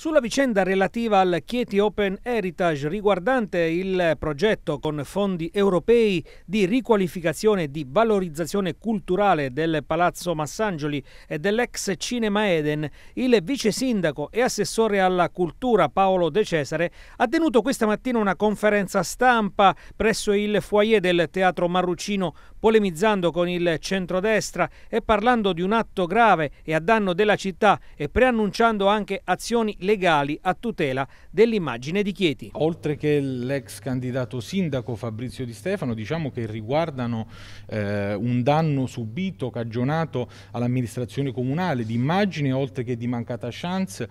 Sulla vicenda relativa al Chieti Open Heritage riguardante il progetto con fondi europei di riqualificazione e di valorizzazione culturale del Palazzo Massangioli e dell'ex Cinema Eden, il vice sindaco e assessore alla cultura Paolo De Cesare ha tenuto questa mattina una conferenza stampa presso il foyer del Teatro Marrucino polemizzando con il centrodestra e parlando di un atto grave e a danno della città e preannunciando anche azioni legali a tutela dell'immagine di Chieti. Oltre che l'ex candidato sindaco Fabrizio Di Stefano, diciamo che riguardano eh, un danno subito, cagionato all'amministrazione comunale di immagine, oltre che di mancata chance,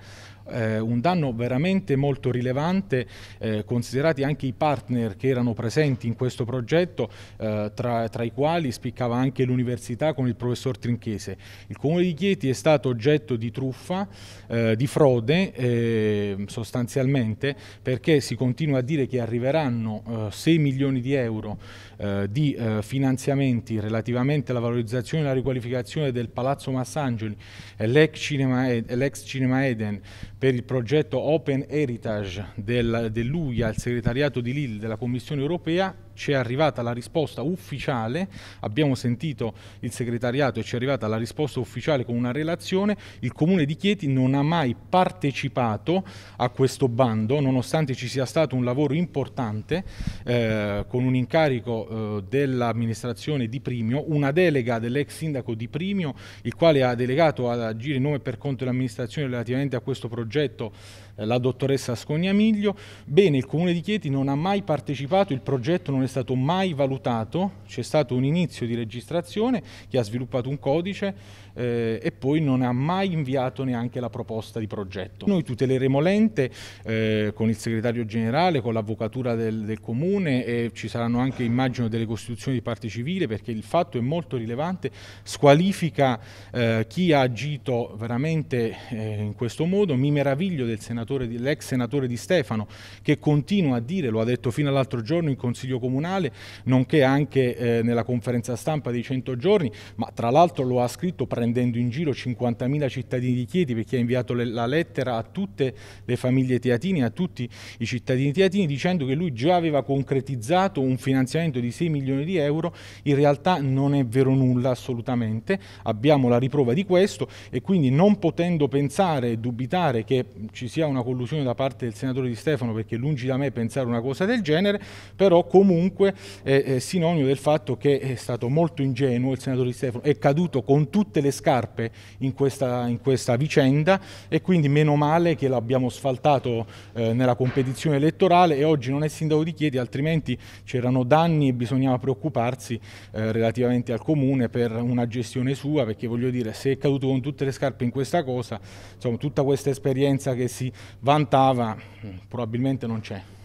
eh, un danno veramente molto rilevante, eh, considerati anche i partner che erano presenti in questo progetto, eh, tra, tra, i quali spiccava anche l'università con il professor Trinchese. Il comune di Chieti è stato oggetto di truffa, eh, di frode, eh, eh, sostanzialmente perché si continua a dire che arriveranno eh, 6 milioni di euro eh, di eh, finanziamenti relativamente alla valorizzazione e alla riqualificazione del Palazzo Massangeli e l'ex Cinema, Ed, Cinema, Eden per il progetto Open Heritage del, dell'UIA, il segretariato di Lille della Commissione europea ci è arrivata la risposta ufficiale, abbiamo sentito il segretariato e ci è arrivata la risposta ufficiale con una relazione, il comune di Chieti non ha mai partecipato a questo bando, nonostante ci sia stato un lavoro importante eh, con un incarico eh, dell'amministrazione di Primio, una delega dell'ex sindaco di Primio, il quale ha delegato ad agire in nome per conto dell'amministrazione relativamente a questo progetto eh, la dottoressa Scognamiglio. Bene, il comune di Chieti non ha mai partecipato, il progetto non è è stato mai valutato, c'è stato un inizio di registrazione che ha sviluppato un codice eh, e poi non ha mai inviato neanche la proposta di progetto. Noi tuteleremo l'ente eh, con il segretario generale, con l'avvocatura del, del comune e ci saranno anche immagino delle costituzioni di parte civile perché il fatto è molto rilevante, squalifica eh, chi ha agito veramente eh, in questo modo, mi meraviglio del senatore, dell'ex senatore di Stefano che continua a dire, lo ha detto fino all'altro giorno in consiglio comunale, comunale, nonché anche eh, nella conferenza stampa dei 100 giorni, ma tra l'altro lo ha scritto prendendo in giro 50.000 cittadini di Chieti perché ha inviato le, la lettera a tutte le famiglie teatine, a tutti i cittadini teatini, dicendo che lui già aveva concretizzato un finanziamento di 6 milioni di euro, in realtà non è vero nulla assolutamente, abbiamo la riprova di questo e quindi non potendo pensare e dubitare che ci sia una collusione da parte del senatore Di Stefano, perché lungi da me pensare una cosa del genere, però comunque comunque è eh, eh, sinonimo del fatto che è stato molto ingenuo il senatore Di Stefano, è caduto con tutte le scarpe in questa, in questa vicenda e quindi meno male che l'abbiamo sfaltato eh, nella competizione elettorale e oggi non è sindaco di Chieti, altrimenti c'erano danni e bisognava preoccuparsi relativamente al comune per una gestione sua, perché voglio dire, se è caduto con tutte le scarpe in questa cosa, insomma, tutta questa esperienza che si vantava mm, probabilmente non c'è.